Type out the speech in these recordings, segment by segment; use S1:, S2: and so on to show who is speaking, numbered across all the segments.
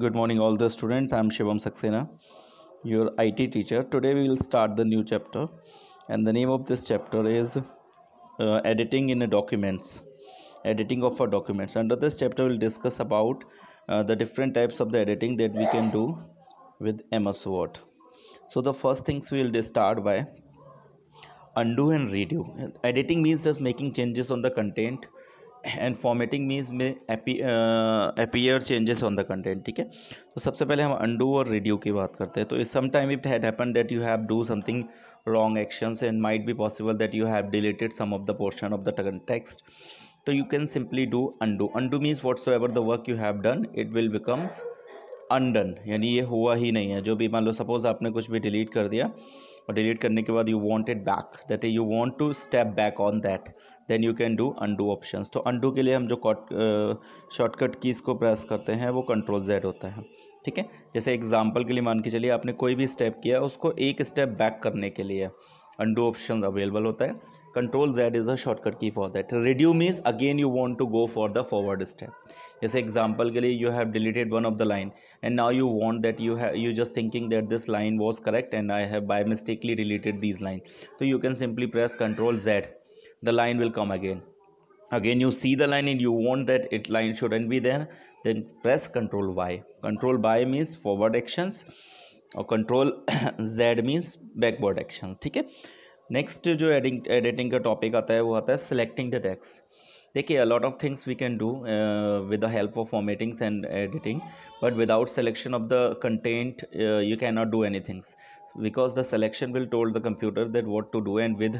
S1: good morning all the students i am shivam saxena your it teacher today we will start the new chapter and the name of this chapter is uh, editing in documents editing of our documents under this chapter we'll discuss about uh, the different types of the editing that we can do with ms word so the first things we will start by undo and redo editing means just making changes on the content and formatting means में appear changes on the content ठीक है तो सबसे पहले हम undo और Rideau की बात करते हैं तो इस समाइम it had happen that you have do something wrong action and might be possible that you have deleted some of the portion of the text तो you can simply do undo undo means what's ever the work you have done it will becomes undone यानी ये हुआ ही नहीं है जो भी मान लो suppose आपने कुछ भी डिलीट कर दिया और डिलीट करने के बाद you want it back that you want to step back on that then you can do undo option तो अनडू के लिए हम जो शॉर्टकट कीज़ को प्रेस करते हैं वो कंट्रोल जेड होता है ठीक है जैसे एग्जाम्पल के लिए मान के चलिए आपने कोई भी स्टेप किया उसको एक स्टेप बैक करने के लिए अनडू ऑप्शन अवेलेबल होता है control z is a shortcut key for that redo means again you want to go for the forward step this example ke you have deleted one of the line and now you want that you have you just thinking that this line was correct and i have by mistake deleted these line. so you can simply press control z the line will come again again you see the line and you want that it line shouldn't be there then press control y control by means forward actions or control z means backward actions okay next जो adding editing का topic आता है वो आता है selecting the text देखिए a lot of things we can do with the help of formattings and editing but without selection of the content you can not do any things because the selection will told the computer that what to do and with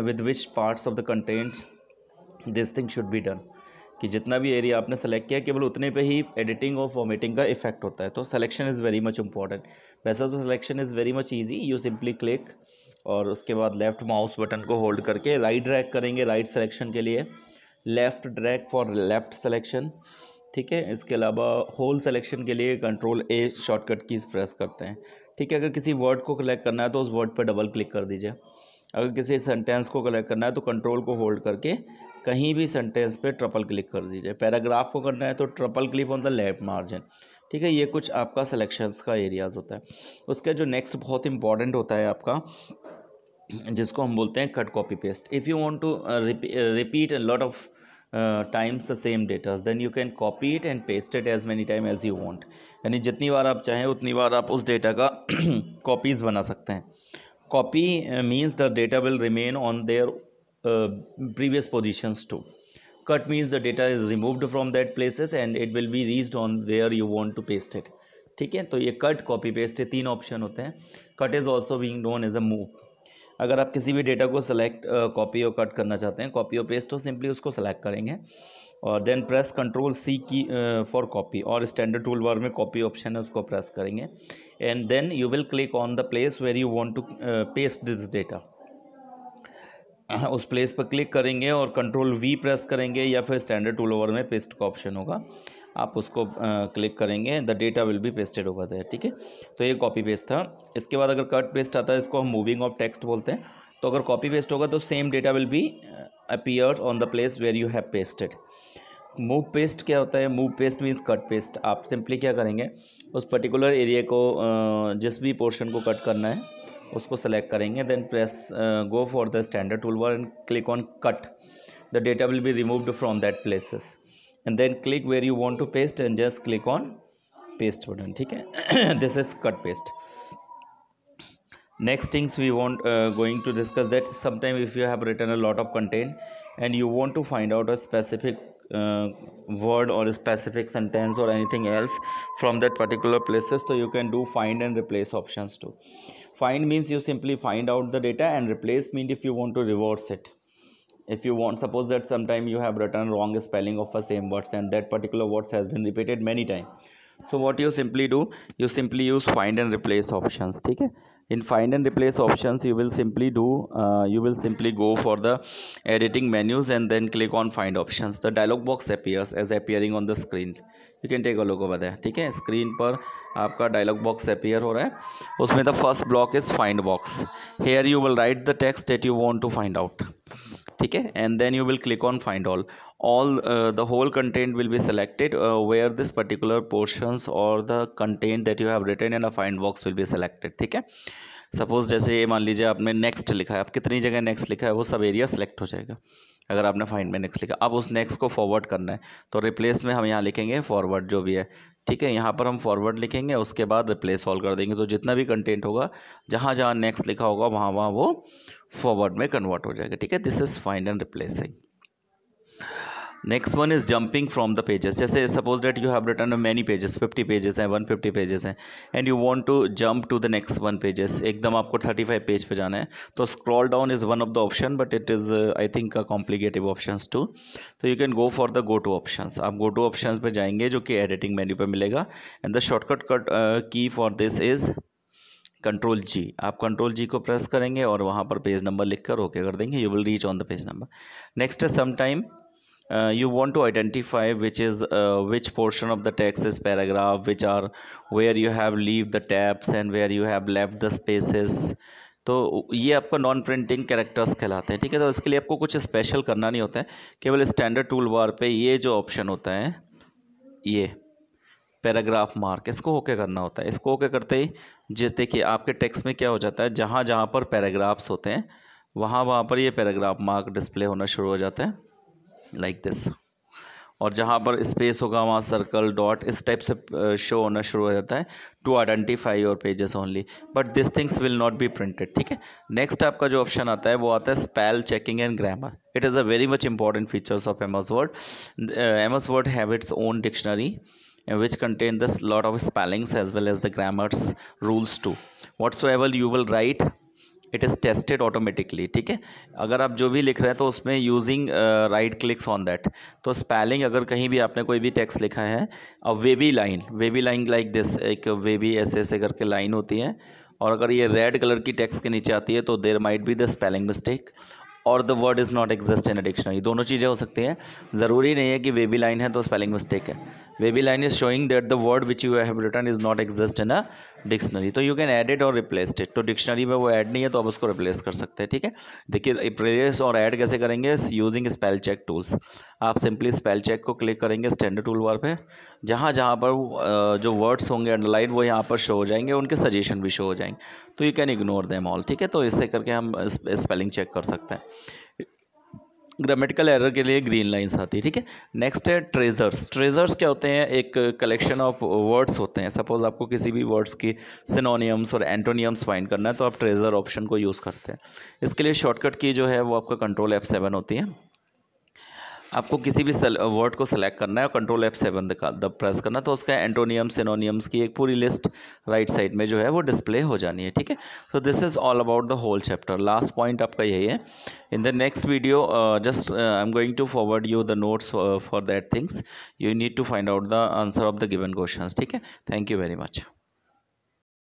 S1: with which parts of the contents this thing should be done कि जितना भी area आपने select किया केवल उतने पे ही editing और फॉर्मेटिंग का इफेक्ट होता है तो selection is very much important वैसा तो selection is very much easy you simply click और उसके बाद लेफ्ट माउस बटन को होल्ड करके राइट ड्रैक करेंगे राइट सिलेक्शन के लिए left drag for left selection ठीक है इसके अलावा होल सेलेक्शन के लिए control A shortcut keys press करते हैं ठीक है अगर किसी वर्ड को कलेक्ट करना है तो उस वर्ड पर डबल क्लिक कर दीजिए अगर किसी सेंटेंस को कलेक्ट करना है तो कंट्रोल को होल्ड करके कहीं भी सेंटेंस पे ट्रपल क्लिक कर दीजिए पैराग्राफ को करना है तो triple click on the left margin ठीक है ये कुछ आपका सिलेक्शंस का एरियाज़ होता है उसके जो नेक्स्ट बहुत इंपॉर्टेंट होता है आपका जिसको हम बोलते हैं cut copy paste if you want to repeat a lot of times the same datas then you can copy it and paste it as many time as you want यानी जितनी बार आप चाहें उतनी बार आप उस डेटा का कॉपीज़ बना सकते हैं copy means the data will remain on their uh, previous positions too cut means the data is removed from that places and it will be reached on where you want to paste it ठीक है तो ये cut copy paste ये तीन option होते हैं cut is also being known as a move अगर आप किसी भी डेटा को सेलेक्ट कॉपी और कट करना चाहते हैं कॉपी और पेस्ट हो सिंपली उसको सेलेक्ट करेंगे और then press control C key for copy और स्टैंडर्ड टूल बार में कॉपी ऑप्शन है उसको प्रेस करेंगे and then you will click on the place where you want to paste this data उस प्लेस पर क्लिक करेंगे और कंट्रोल वी प्रेस करेंगे या फिर स्टैंडर्ड टूल ओवर में पेस्ट का ऑप्शन होगा आप उसको क्लिक करेंगे the data will be pasted over that ठीक है तो ये कॉपी पेस्ट था इसके बाद अगर कट पेस्ट आता है इसको हम मूविंग ऑफ टेक्स्ट बोलते हैं तो अगर कॉपी पेस्ट होगा तो same data will be appear on the place where you have pasted move paste क्या होता है move paste means cut paste आप सिंपली क्या करेंगे उस पर्टिकुलर एरिया को जिस भी पोर्शन को कट करना है उसको सेलेक्ट करेंगे then press go for the standard tool bar and click on cut the data will be removed from that places and then click where you want to paste and just click on paste button Okay? this is cut paste next things we want uh, going to discuss that sometime if you have written a lot of content and you want to find out a specific uh, word or a specific sentence or anything else from that particular places so you can do find and replace options too find means you simply find out the data and replace means if you want to reverse it if you want suppose that sometime you have written wrong spelling of a same words and that particular words has been repeated many times. so what you simply do you simply use find and replace options okay in find and replace options you will simply do uh, you will simply go for the editing menus and then click on find options the dialog box appears as appearing on the screen you can take a look over there okay? Screen per, पर आपका dialogue box appear हो रहा है उसमें the first block is find box here you will write the text that you want to find out ठीक है and then you will click on find all all the whole content will be selected where this particular portion और the content that you have written in a find box will be selected ठीक है suppose जैसे ये मान लीजिए आपने next लिखा है आप कितनी जगह नेक्स्ट लिखा है वो सब एरिया सेलेक्ट हो जाएगा अगर आपने फाइंड में नेक्स्ट लिखा अब उस नेक्स्ट को फॉरवर्ड करना है तो रिप्लेस में हम यहाँ लिखेंगे फॉरवर्ड जो भी है ठीक है यहाँ पर हम फॉरवर्ड लिखेंगे उसके बाद रिप्लेस ऑल कर देंगे तो जितना भी कंटेंट होगा जहाँ जहाँ नेक्स्ट लिखा होगा वहाँ वहाँ वो फॉरवर्ड में कन्वर्ट हो जाएगा ठीक है this is find and replacing next one is jumping from the pages जैसे suppose that you have return many pages fifty pages हैं वन फिफ्टी पेजेस हैं and you want to jump to the next one pages एकदम आपको thirty five page पर जाना है तो scroll down is one of the option but it is I think complicative option too तो you can go for the go to option आप go to option पर जाएंगे जो कि एडिटिंग मेन्यू पर मिलेगा and the shortcut cut key for this is control G आप control जी को प्रेस करेंगे और वहाँ पर पेज नंबर लिखकर ओके कर देंगे you will reach on the page number next है some time uh, you want to identify which is uh, which portion of the text is paragraph which are where you have leave the tabs and where you have left the spaces तो ये आपका non printing characters कहलाते हैं ठीक है तो इसके लिए आपको कुछ स्पेशल करना नहीं होता है केवल स्टैंडर्ड टूल बार पे ये जो ऑप्शन होता है ये पैराग्राफ मार्क इसको ओके करना होता है इसको ओके करते ही जिस देखिए आपके टेक्स्ट में क्या हो जाता है जहाँ जहाँ पर पैराग्राफ्स होते हैं वहाँ वहाँ पर ये पैराग्राफ मार्क डिस्प्ले होना शुरू हो जाता है लाइक दिस और जहाँ पर स्पेस होगा वहाँ सर्कल डॉट इस टाइप से शो होना शुरू हो जाता है to identify your pages only but this things will not be printed ठीक है नेक्स्ट आपका जो ऑप्शन आता है वो आता है spell checking and grammar it is a very much important features of M S Word M S Word have its own dictionary contain this lot of spellings as well as the grammars rules to too avail you will write it is tested automatically ठीक है अगर आप जो भी लिख रहे हैं तो उसमें using right clicks on that तो स्पेलिंग अगर कहीं भी आपने कोई भी टेक्स्ट लिखा है a wavy line wavy line like this एक वेवी ऐसे ऐसे करके लाइन होती है और अगर ये रेड कलर की टेक्स के नीचे आती है तो there might be the spelling mistake और the word is not exist in a dictionary दोनों चीज़ें हो सकती हैं ज़रूरी नहीं है कि वेवी लाइन है तो स्पेलिंग मिस्टेक है wavy line is showing that the word which you have written is not exist in a dictionary तो you can add it or replace it तो dictionary में वो add नहीं है तो आप उसको replace कर सकते हैं ठीक है देखिए replace और add कैसे करेंगे using spell check tools आप simply spell check को click करेंगे standard tool bar पे जहाँ जहाँ पर जो words होंगे underline वो यहाँ पर show हो जाएंगे उनके suggestion भी show हो जाएंगे तो you can ignore them all ठीक है तो इससे करके हम spelling check कर सकते हैं ग्रामेटिकल एरर के लिए ग्रीन लाइन्स आती है ठीक है नेक्स्ट है ट्रेजर्स ट्रेजर्स क्या होते हैं एक कलेक्शन ऑफ वर्ड्स होते हैं सपोज आपको किसी भी वर्ड्स की सिनोनियम्स और एंटोनियम्स फाइंड करना है तो आप ट्रेजर ऑप्शन को यूज़ करते हैं इसके लिए शॉर्टकट की जो है वो आपका कंट्रोल एफ सेवन होती है आपको किसी भी वर्ड को सेलेक्ट करना है और कंट्रोल एफ सेवन दब प्रेस करना तो उसका एंटोनियम सिनोनियम्स की एक पूरी लिस्ट राइट साइड में जो है वो डिस्प्ले हो जानी है ठीक है so this is all about the whole chapter last point आपका यही है in the next video just I am going to forward you the notes for that things you need to find out the answer of the given question ठीक है thank you very much